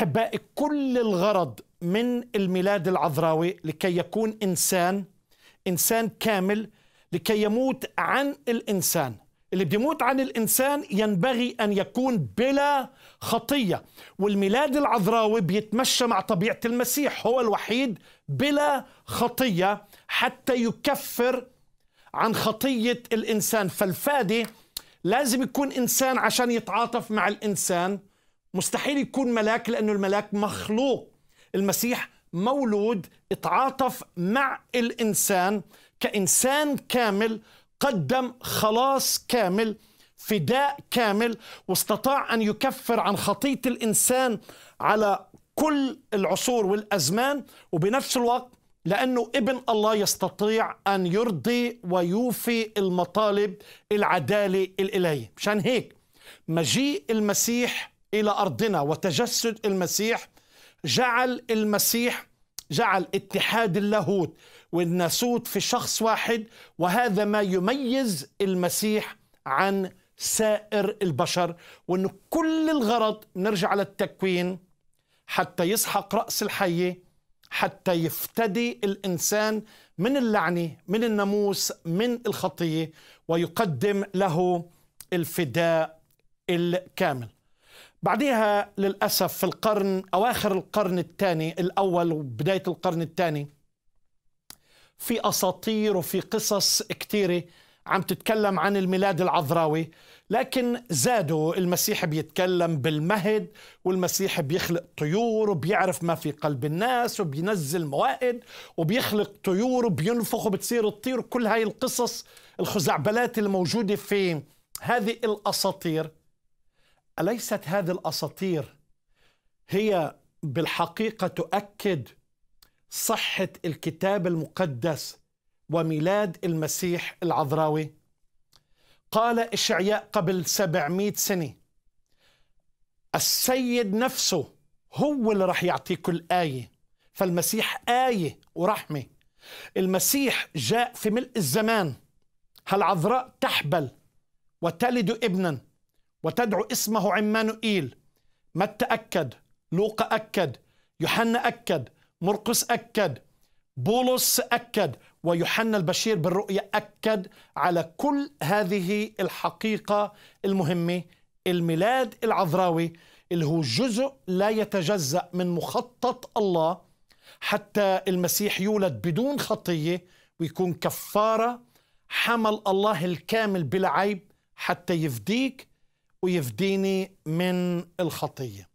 احبائي كل الغرض من الميلاد العذراوي لكي يكون انسان انسان كامل لكي يموت عن الانسان اللي بده يموت عن الانسان ينبغي ان يكون بلا خطيه والميلاد العذراوي بيتمشى مع طبيعه المسيح هو الوحيد بلا خطيه حتى يكفر عن خطيه الانسان فالفادي لازم يكون انسان عشان يتعاطف مع الانسان مستحيل يكون ملاك لأنه الملاك مخلوق المسيح مولود اتعاطف مع الإنسان كإنسان كامل قدم خلاص كامل فداء كامل واستطاع أن يكفر عن خطية الإنسان على كل العصور والأزمان وبنفس الوقت لأنه ابن الله يستطيع أن يرضي ويوفي المطالب العدالة الإلهية مشان هيك مجيء المسيح الى ارضنا وتجسد المسيح جعل المسيح جعل اتحاد اللاهوت والناسوت في شخص واحد وهذا ما يميز المسيح عن سائر البشر وانه كل الغرض نرجع للتكوين حتى يسحق راس الحيه حتى يفتدي الانسان من اللعنه من الناموس من الخطيه ويقدم له الفداء الكامل بعدها للأسف في القرن أواخر القرن الثاني الأول وبداية القرن الثاني في أساطير وفي قصص كثيرة عم تتكلم عن الميلاد العذراوي لكن زادوا المسيح بيتكلم بالمهد والمسيح بيخلق طيور وبيعرف ما في قلب الناس وبينزل موائد وبيخلق طيور وبينفخ وبتصير تطير كل هاي القصص الخزعبلات الموجودة في هذه الأساطير أليست هذه الأساطير هي بالحقيقة تؤكد صحة الكتاب المقدس وميلاد المسيح العذراوي قال إشعياء قبل 700 سنة السيد نفسه هو اللي راح يعطيك الآية فالمسيح آية ورحمة المسيح جاء في ملء الزمان هالعذراء تحبل وتلد ابنا وتدعو اسمه عمانوئيل متى أكد لوقا أكد يوحنا أكد مرقس أكد بولس أكد ويوحنا البشير بالرؤية أكد على كل هذه الحقيقة المهمة الميلاد العذراوي اللي هو جزء لا يتجزأ من مخطط الله حتى المسيح يولد بدون خطية ويكون كفارة حمل الله الكامل بلا عيب حتى يفديك ويفديني من الخطيه